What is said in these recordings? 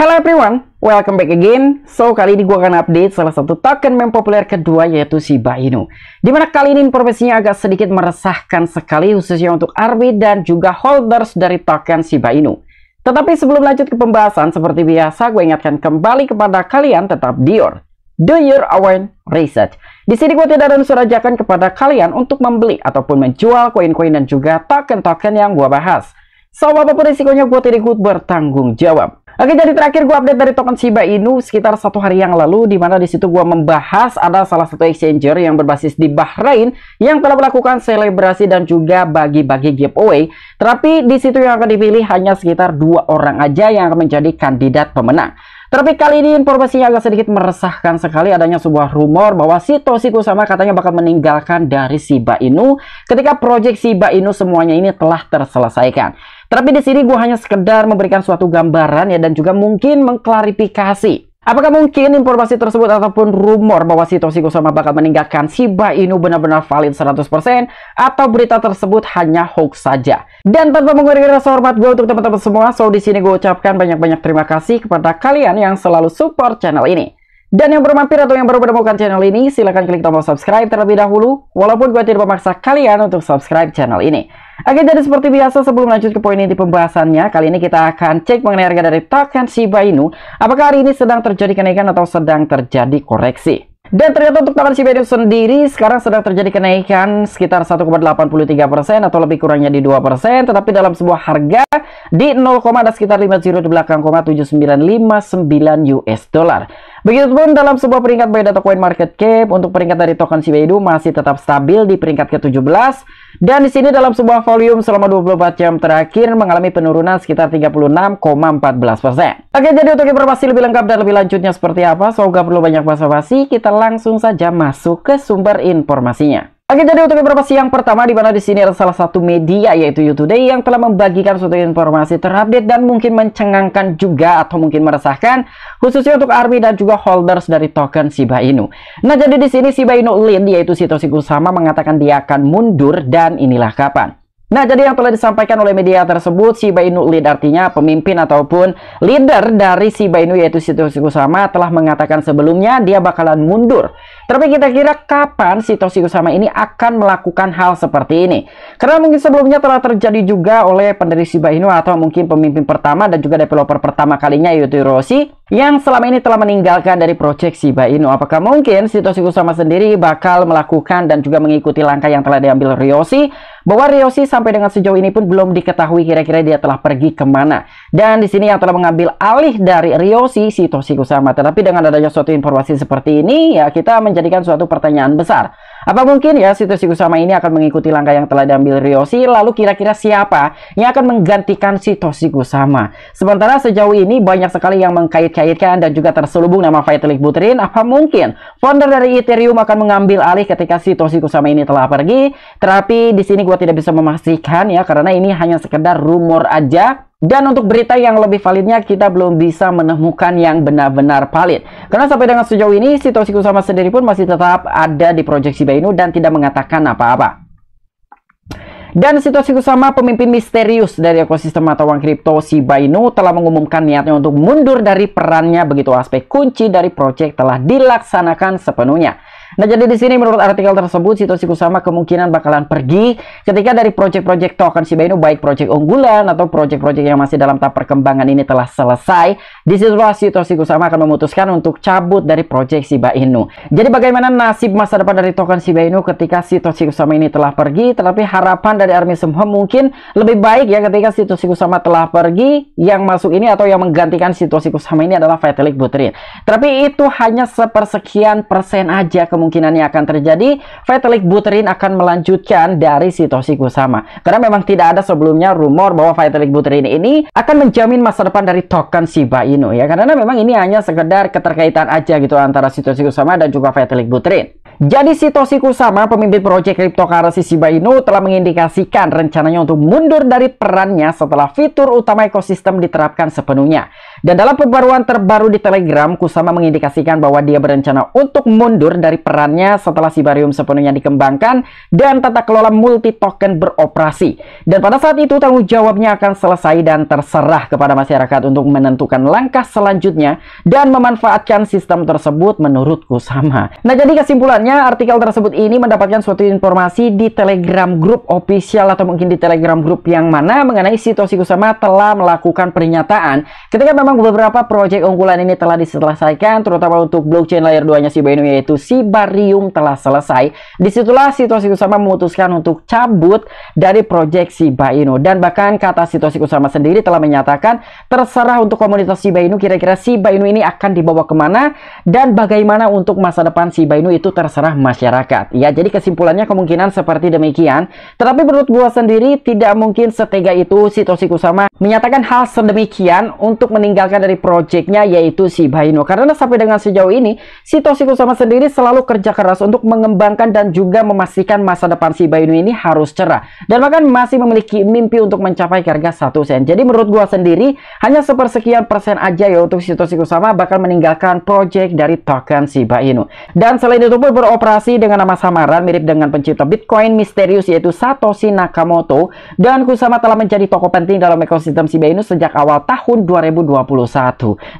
Hello everyone, welcome back again. So, kali ini gue akan update salah satu token meme populer kedua yaitu Shiba Inu. Dimana kali ini informasinya agak sedikit meresahkan sekali khususnya untuk Arby dan juga holders dari token Shiba Inu. Tetapi sebelum lanjut ke pembahasan, seperti biasa gue ingatkan kembali kepada kalian tetap Dior. Do your own research. Di sini gue tidak akan surajakan kepada kalian untuk membeli ataupun menjual koin-koin dan juga token-token yang gue bahas. So, apapun risikonya gue tidak ikut bertanggung jawab. Oke, jadi terakhir gue update dari token Shiba Inu sekitar satu hari yang lalu, di mana di situ gue membahas ada salah satu exchanger yang berbasis di Bahrain yang telah melakukan selebrasi dan juga bagi-bagi giveaway. Tapi di situ yang akan dipilih hanya sekitar dua orang aja yang akan menjadi kandidat pemenang. Tapi kali ini informasinya agak sedikit meresahkan sekali adanya sebuah rumor bahwa si Toshiko sama katanya bakal meninggalkan dari Shiba Inu ketika proyek Shiba Inu semuanya ini telah terselesaikan. Tapi di sini gue hanya sekedar memberikan suatu gambaran ya dan juga mungkin mengklarifikasi Apakah mungkin informasi tersebut ataupun rumor bahwa Sitoshi Kusama bakal meninggalkan Shiba Inu benar-benar valid 100% atau berita tersebut hanya hoax saja? Dan tanpa mengurangi rasa hormat gue untuk teman-teman semua, so di sini gue ucapkan banyak-banyak terima kasih kepada kalian yang selalu support channel ini. Dan yang baru mampir atau yang baru menemukan channel ini, silahkan klik tombol subscribe terlebih dahulu, walaupun gue tidak memaksa kalian untuk subscribe channel ini. Oke, jadi seperti biasa sebelum lanjut ke poin inti pembahasannya, kali ini kita akan cek mengenai harga dari token Shiba Inu. Apakah hari ini sedang terjadi kenaikan atau sedang terjadi koreksi? Dan ternyata untuk token Shiba Inu sendiri sekarang sedang terjadi kenaikan sekitar 1,83% atau lebih kurangnya di 2%, tetapi dalam sebuah harga di 0, ada sekitar 50 di belakang 7959 US dollar. Begitupun dalam sebuah peringkat by data coin market cap untuk peringkat dari token Shiba Inu masih tetap stabil di peringkat ke-17 dan di sini dalam sebuah volume selama 24 jam terakhir mengalami penurunan sekitar 36,14%. Oke, jadi untuk informasi lebih lengkap dan lebih lanjutnya seperti apa, semoga perlu banyak basa-basi, kita langsung saja masuk ke sumber informasinya. Oke, jadi untuk beberapa siang pertama di mana di sini ada salah satu media yaitu YouTube Today yang telah membagikan suatu informasi terupdate dan mungkin mencengangkan juga atau mungkin meresahkan khususnya untuk ARMY dan juga holders dari token Shiba Inu. Nah, jadi di sini Shiba Inu Lin yaitu Satoshi Kusama mengatakan dia akan mundur dan inilah kapan. Nah, jadi yang telah disampaikan oleh media tersebut, Shiba Inu Lead artinya pemimpin ataupun leader dari Shiba Inu yaitu Sitoshi Kusama telah mengatakan sebelumnya dia bakalan mundur. Tapi kita kira kapan Sitoshi Kusama ini akan melakukan hal seperti ini? Karena mungkin sebelumnya telah terjadi juga oleh pendiri Shiba Inu atau mungkin pemimpin pertama dan juga developer pertama kalinya yaitu Hiroshi yang selama ini telah meninggalkan dari proyek Shiba Inu. Apakah mungkin Sitoshi Kusama sendiri bakal melakukan dan juga mengikuti langkah yang telah diambil Hiroshi? Bahwa Hiroshi sama sampai dengan sejauh ini pun belum diketahui kira-kira dia telah pergi kemana. Dan di sini yang telah mengambil alih dari Ryoshi Sitoshi sama. Tetapi dengan adanya suatu informasi seperti ini, ya kita menjadikan suatu pertanyaan besar. Apa mungkin ya Sitoshi Kusama ini akan mengikuti langkah yang telah diambil Ryoshi? Lalu kira-kira siapa yang akan menggantikan Sitoshi Kusama? Sementara sejauh ini banyak sekali yang mengkait-kaitkan dan juga terselubung nama Vitalik Buterin. Apa mungkin founder dari Ethereum akan mengambil alih ketika Sitoshi Kusama ini telah pergi? Tetapi di sini gue tidak bisa memastikan ya karena ini hanya sekedar rumor aja dan untuk berita yang lebih validnya, kita belum bisa menemukan yang benar-benar valid. Karena sampai dengan sejauh ini, situasi Kusama sendiri pun masih tetap ada di proyeksi Bainu dan tidak mengatakan apa-apa. Dan situasi Kusama, pemimpin misterius dari ekosistem mata uang kripto Shiba Inu telah mengumumkan niatnya untuk mundur dari perannya begitu aspek kunci dari proyek telah dilaksanakan sepenuhnya. Nah, jadi di sini menurut artikel tersebut, situasi Kusama kemungkinan bakalan pergi ketika dari proyek-proyek token Shiba Inu, baik proyek unggulan atau proyek-proyek yang masih dalam tahap perkembangan ini telah selesai. Di situasi Sito Kusama akan memutuskan untuk cabut dari proyek Shiba Inu. Jadi bagaimana nasib masa depan dari token Shiba Inu ketika Sito Kusama ini telah pergi, tetapi harapan dari Army semua mungkin lebih baik ya ketika Sito Kusama telah pergi, yang masuk ini atau yang menggantikan Sito Kusama ini adalah Vitalik Buterin. Tapi itu hanya sepersekian persen aja kemungkinan kemungkinannya akan terjadi, Vitalik Buterin akan melanjutkan dari Sitoshi Kusama. Karena memang tidak ada sebelumnya rumor bahwa Vitalik Buterin ini akan menjamin masa depan dari token Shiba Inu ya. Karena memang ini hanya sekedar keterkaitan aja gitu antara Sitoshi Kusama dan juga Vitalik Buterin. Jadi Satoshi Kusama, pemimpin proyek cryptocurrency Shiba Inu, telah mengindikasikan rencananya untuk mundur dari perannya setelah fitur utama ekosistem diterapkan sepenuhnya. Dan dalam pembaruan terbaru di Telegram, Kusama mengindikasikan bahwa dia berencana untuk mundur dari perannya setelah Sibarium sepenuhnya dikembangkan dan tata kelola multi-token beroperasi. Dan pada saat itu tanggung jawabnya akan selesai dan terserah kepada masyarakat untuk menentukan langkah selanjutnya dan memanfaatkan sistem tersebut menurut Kusama. Nah jadi kesimpulannya Biasanya artikel tersebut ini mendapatkan suatu informasi di telegram grup official atau mungkin di telegram grup yang mana mengenai situasi Kusama telah melakukan pernyataan ketika memang beberapa proyek unggulan ini telah diselesaikan terutama untuk blockchain layer 2-nya si Inu yaitu Sibarium telah selesai. Disitulah situasi Kusama memutuskan untuk cabut dari proyek si bainu dan bahkan kata situasi Kusama sendiri telah menyatakan terserah untuk komunitas si bainu kira-kira si bainu ini akan dibawa kemana dan bagaimana untuk masa depan si bainu itu terserah terserah masyarakat. Ya, jadi kesimpulannya kemungkinan seperti demikian. Tetapi menurut gua sendiri tidak mungkin setega itu si Toshiku sama menyatakan hal sedemikian untuk meninggalkan dari proyeknya yaitu si Baino. Karena sampai dengan sejauh ini si Toshiko sama sendiri selalu kerja keras untuk mengembangkan dan juga memastikan masa depan si Baino ini harus cerah dan bahkan masih memiliki mimpi untuk mencapai harga 1 sen. Jadi menurut gua sendiri hanya sepersekian persen aja ya untuk si Toshiko sama bakal meninggalkan proyek dari token Shiba Inu. Dan selain itu pun bro beroperasi dengan nama samaran mirip dengan pencipta Bitcoin misterius yaitu Satoshi Nakamoto dan Kusama telah menjadi tokoh penting dalam ekosistem Shiba Inu sejak awal tahun 2021.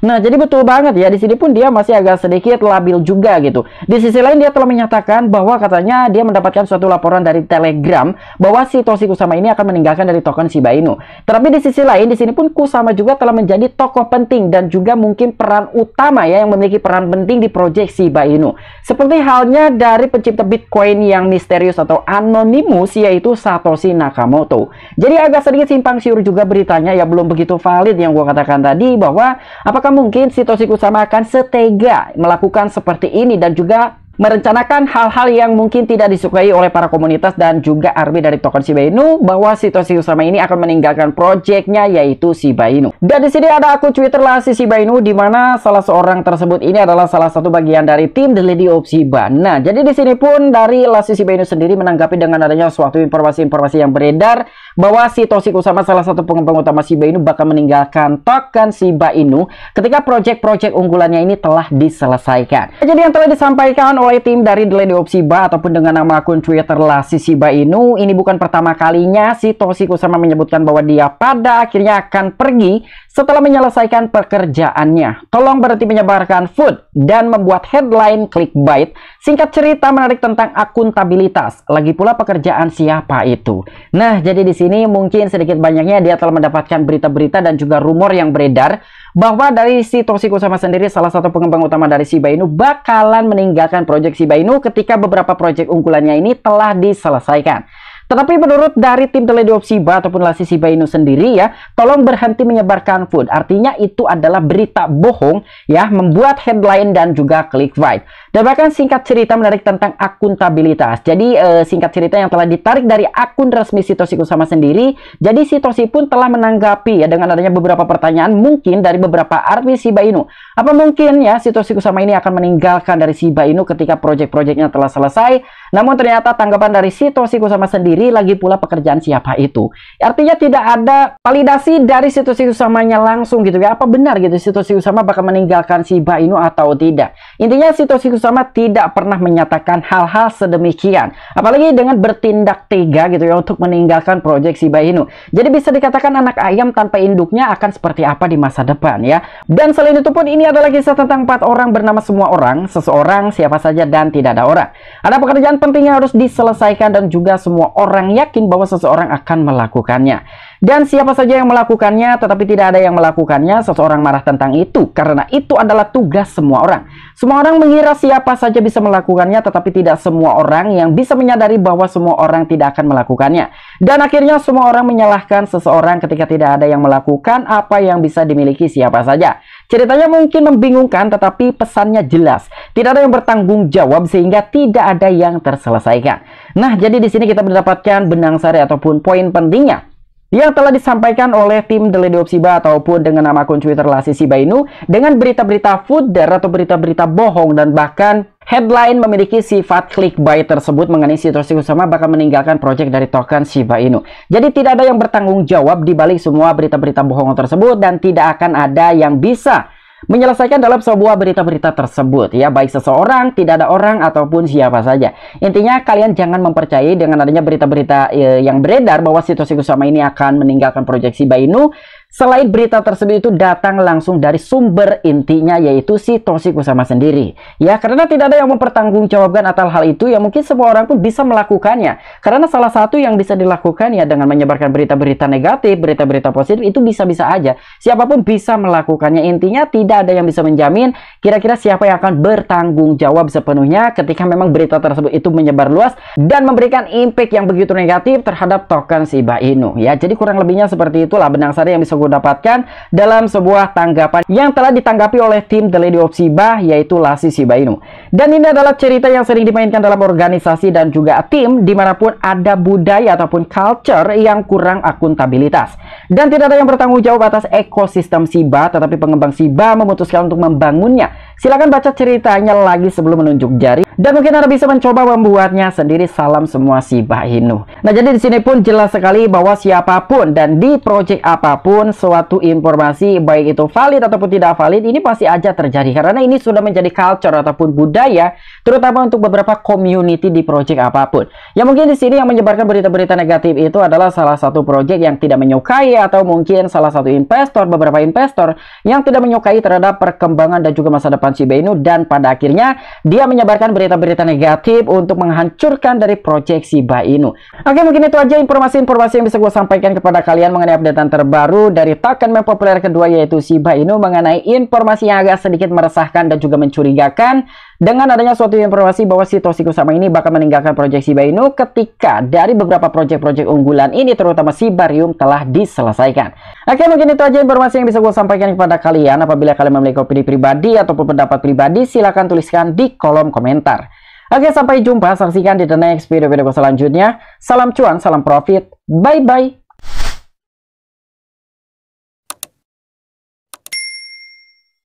Nah, jadi betul banget ya di sini pun dia masih agak sedikit labil juga gitu. Di sisi lain dia telah menyatakan bahwa katanya dia mendapatkan suatu laporan dari Telegram bahwa si Kusama ini akan meninggalkan dari token Shiba Inu. Tapi di sisi lain di sini pun Kusama juga telah menjadi tokoh penting dan juga mungkin peran utama ya yang memiliki peran penting di proyek Shiba Inu. Seperti halnya sebenarnya dari pencipta Bitcoin yang misterius atau anonimus yaitu Satoshi Nakamoto. Jadi agak sedikit simpang siur juga beritanya ya belum begitu valid yang gua katakan tadi bahwa apakah mungkin Satoshi Kusama akan setega melakukan seperti ini dan juga merencanakan hal-hal yang mungkin tidak disukai oleh para komunitas dan juga army dari token Shiba Inu bahwa situasi Usama ini akan meninggalkan proyeknya yaitu Shiba Inu. Dan di sini ada aku Twitter si Shiba Inu di mana salah seorang tersebut ini adalah salah satu bagian dari tim The Lady of Shiba. Nah, jadi di sini pun dari Lasi Shiba Inu sendiri menanggapi dengan adanya suatu informasi-informasi yang beredar bahwa situasi Usama salah satu pengembang utama Shiba Inu bakal meninggalkan token Shiba Inu ketika proyek-proyek unggulannya ini telah diselesaikan. Jadi yang telah disampaikan oleh pegawai tim dari The Lady of Shiba ataupun dengan nama akun Twitter Lasi Shiba Inu, ini bukan pertama kalinya si Toshi sama menyebutkan bahwa dia pada akhirnya akan pergi setelah menyelesaikan pekerjaannya. Tolong berhenti menyebarkan food dan membuat headline clickbait. Singkat cerita menarik tentang akuntabilitas, lagi pula pekerjaan siapa itu. Nah, jadi di sini mungkin sedikit banyaknya dia telah mendapatkan berita-berita dan juga rumor yang beredar bahwa dari si Toshiko sama sendiri salah satu pengembang utama dari Shiba Inu bakalan meninggalkan proyek Shiba Inu ketika beberapa proyek unggulannya ini telah diselesaikan. Tetapi menurut dari tim Teledob Shiba ataupun Lasi Shiba Inu sendiri ya, tolong berhenti menyebarkan food. Artinya itu adalah berita bohong ya, membuat headline dan juga clickbait. Dan bahkan singkat cerita menarik tentang akuntabilitas. Jadi eh, singkat cerita yang telah ditarik dari akun resmi Sitoshi Kusama sendiri. Jadi Sitoshi pun telah menanggapi ya dengan adanya beberapa pertanyaan mungkin dari beberapa artis Shiba Inu. Apa mungkin ya Sitoshi Kusama ini akan meninggalkan dari Shiba Inu ketika proyek-proyeknya telah selesai? Namun ternyata tanggapan dari Sitoshi Kusama sendiri lagi pula pekerjaan siapa itu. Artinya tidak ada validasi dari Sitoshi Kusamanya langsung gitu ya. Apa benar gitu Sitoshi Kusama bakal meninggalkan Shiba Inu atau tidak? Intinya Sitoshi sama tidak pernah menyatakan hal-hal sedemikian. Apalagi dengan bertindak tega gitu ya untuk meninggalkan proyek si Bayinu. Jadi bisa dikatakan anak ayam tanpa induknya akan seperti apa di masa depan ya. Dan selain itu pun ini adalah kisah tentang empat orang bernama semua orang, seseorang, siapa saja dan tidak ada orang. Ada pekerjaan penting yang harus diselesaikan dan juga semua orang yakin bahwa seseorang akan melakukannya. Dan siapa saja yang melakukannya tetapi tidak ada yang melakukannya, seseorang marah tentang itu karena itu adalah tugas semua orang. Semua orang mengira siapa saja bisa melakukannya tetapi tidak semua orang yang bisa menyadari bahwa semua orang tidak akan melakukannya. Dan akhirnya semua orang menyalahkan seseorang ketika tidak ada yang melakukan apa yang bisa dimiliki siapa saja. Ceritanya mungkin membingungkan tetapi pesannya jelas. Tidak ada yang bertanggung jawab sehingga tidak ada yang terselesaikan. Nah, jadi di sini kita mendapatkan benang sari ataupun poin pentingnya yang telah disampaikan oleh tim The Lady of Shiba ataupun dengan nama akun Twitter Lasi Shiba Inu dengan berita-berita fooder atau berita-berita bohong dan bahkan headline memiliki sifat klik buy tersebut mengenai situasi Kusama bakal meninggalkan proyek dari token Shiba Inu. Jadi tidak ada yang bertanggung jawab di balik semua berita-berita bohong tersebut dan tidak akan ada yang bisa menyelesaikan dalam sebuah berita-berita tersebut ya baik seseorang tidak ada orang ataupun siapa saja intinya kalian jangan mempercayai dengan adanya berita-berita e, yang beredar bahwa situasi Kusama ini akan meninggalkan proyeksi Bainu Selain berita tersebut itu datang langsung dari sumber intinya yaitu si Toshi Kusama sendiri. Ya, karena tidak ada yang mempertanggungjawabkan atas hal itu ya mungkin semua orang pun bisa melakukannya. Karena salah satu yang bisa dilakukan ya dengan menyebarkan berita-berita negatif, berita-berita positif itu bisa-bisa aja. Siapapun bisa melakukannya. Intinya tidak ada yang bisa menjamin kira-kira siapa yang akan bertanggung jawab sepenuhnya ketika memang berita tersebut itu menyebar luas dan memberikan impact yang begitu negatif terhadap token Shiba Inu. Ya, jadi kurang lebihnya seperti itulah benang sari yang bisa tersebut dapatkan dalam sebuah tanggapan yang telah ditanggapi oleh tim The Lady of Shiba yaitu Lasi Shiba Inu. Dan ini adalah cerita yang sering dimainkan dalam organisasi dan juga tim dimanapun ada budaya ataupun culture yang kurang akuntabilitas. Dan tidak ada yang bertanggung jawab atas ekosistem SIBA, tetapi pengembang SIBA memutuskan untuk membangunnya. Silakan baca ceritanya lagi sebelum menunjuk jari. Dan mungkin Anda bisa mencoba membuatnya sendiri. Salam semua Siba Inu. Nah, jadi di sini pun jelas sekali bahwa siapapun dan di project apapun suatu informasi baik itu valid ataupun tidak valid ini pasti aja terjadi karena ini sudah menjadi culture ataupun budaya terutama untuk beberapa community di project apapun. Ya mungkin di sini yang menyebarkan berita-berita negatif itu adalah salah satu project yang tidak menyukai atau mungkin salah satu investor, beberapa investor yang tidak menyukai terhadap perkembangan dan juga masa depan Shiba Inu dan pada akhirnya dia menyebarkan berita-berita negatif untuk menghancurkan dari proyek Shiba Inu. Oke, mungkin itu aja informasi-informasi yang bisa gue sampaikan kepada kalian mengenai update terbaru dari token yang populer kedua yaitu Shiba Inu mengenai informasi yang agak sedikit meresahkan dan juga mencurigakan dengan adanya suatu informasi bahwa si Toshiko sama ini bakal meninggalkan proyek Shiba Inu ketika dari beberapa proyek-proyek unggulan ini terutama Sibarium telah diselesaikan selesaikan. Oke, mungkin itu aja informasi yang bisa gue sampaikan kepada kalian. Apabila kalian memiliki opini pribadi ataupun pendapat pribadi, silahkan tuliskan di kolom komentar. Oke, sampai jumpa. Saksikan di the next video-video selanjutnya. Salam cuan, salam profit. Bye-bye.